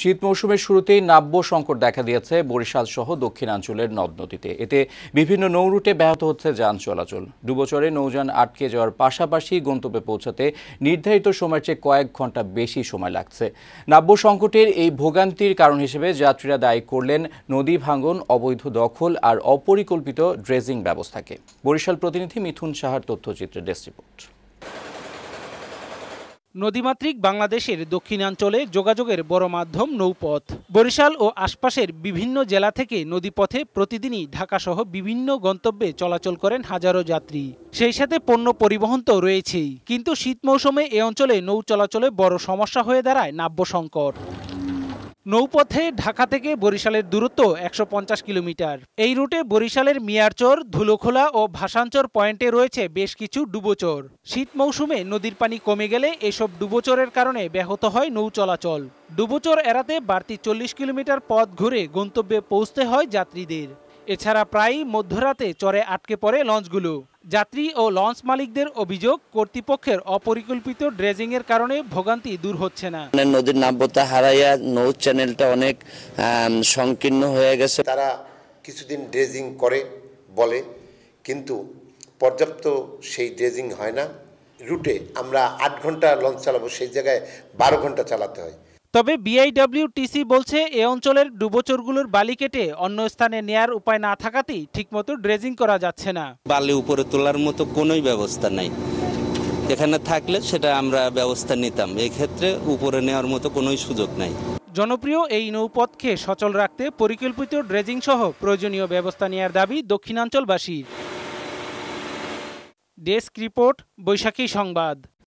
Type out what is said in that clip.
শীত মৌসুমের শুরুতেই নাব্য সংকট দেখা দিয়েছে বরিশাল সহ দক্ষিণাঞ্চলের নদ নদীতে এতে বিভিন্ন নৌরুটে ব্যাহত হচ্ছে যান চলাচল দুবছরে নৌযান আটকে যাওয়ার পাশাপাশি গন্তব্যে পৌঁছাতে নির্ধারিত সময়ের চেয়ে কয়েক ঘন্টা বেশি সময় লাগছে নাব্য সংকটের এই ভোগান্তির কারণ হিসেবে যাত্রীরা দায়ী করলেন নদী ভাঙন অবৈধ দখল আর অপরিকল্পিত ড্রেজিং ব্যবস্থাকে বরিশাল প্রতিনিধি মিথুন সাহার তথ্যচিত্রের ডেস্ক রিপোর্ট নদীমাতৃক বাংলাদেশের দক্ষিণাঞ্চলে যোগাযোগের বড় মাধ্যম নৌপথ বরিশাল ও আশপাশের বিভিন্ন জেলা থেকে নদীপথে প্রতিদিনই ঢাকাসহ বিভিন্ন গন্তব্যে চলাচল করেন হাজারো যাত্রী সেই সাথে পণ্য পরিবহন তো রয়েছেই কিন্তু শীত মৌসুমে এ অঞ্চলে নৌ চলাচলে বড় সমস্যা হয়ে দাঁড়ায় নাব্য সংকট নৌপথে ঢাকা থেকে বরিশালের দূরত্ব একশো কিলোমিটার এই রুটে বরিশালের মিয়ারচর ধুলোখোলা ও ভাসানচর পয়েন্টে রয়েছে বেশ কিছু ডুবোচর শীত মৌসুমে নদীর পানি কমে গেলে এসব ডুবোচরের কারণে ব্যাহত হয় নৌ চলাচল ডুবোচর এড়াতে বাড়তি চল্লিশ কিলোমিটার পথ ঘুরে গন্তব্যে পৌঁছতে হয় যাত্রীদের এছাড়া প্রায়ই মধ্যরাতে চরে আটকে পড়ে লঞ্চগুলো যাত্রী ও লঞ্চ মালিকদের অভিযোগ কর্তৃপক্ষের অপরিকল্পিত ড্রেজিংয়ের কারণে ভোগান্তি দূর হচ্ছে না মানে নদীর নাব্যতা হারাইয়া নৌ চ্যানেলটা অনেক সংকীর্ণ হয়ে গেছে তারা কিছুদিন ড্রেজিং করে বলে কিন্তু পর্যাপ্ত সেই ড্রেজিং হয় না রুটে আমরা আট ঘন্টা লঞ্চ চালাবো সেই জায়গায় বারো ঘন্টা চালাতে হয় তবে বিআইডব্লিউটিসি বলছে এ অঞ্চলের ডুবোচরগুলোর বালি কেটে অন্য স্থানে নেয়ার উপায় না থাকাতেই ঠিকমতো ড্রেজিং করা যাচ্ছে না বালি উপরে তোলার মতো কোনোই ব্যবস্থা নাই এখানে থাকলে সেটা আমরা ব্যবস্থা নিতাম এক্ষেত্রে উপরে নেওয়ার মতো কোনোই সুযোগ নাই জনপ্রিয় এই নৌপথকে সচল রাখতে পরিকল্পিত ড্রেজিং সহ প্রয়োজনীয় ব্যবস্থা নেয়ার দাবি দক্ষিণাঞ্চলবাসীর ডেস্ক রিপোর্ট বৈশাখী সংবাদ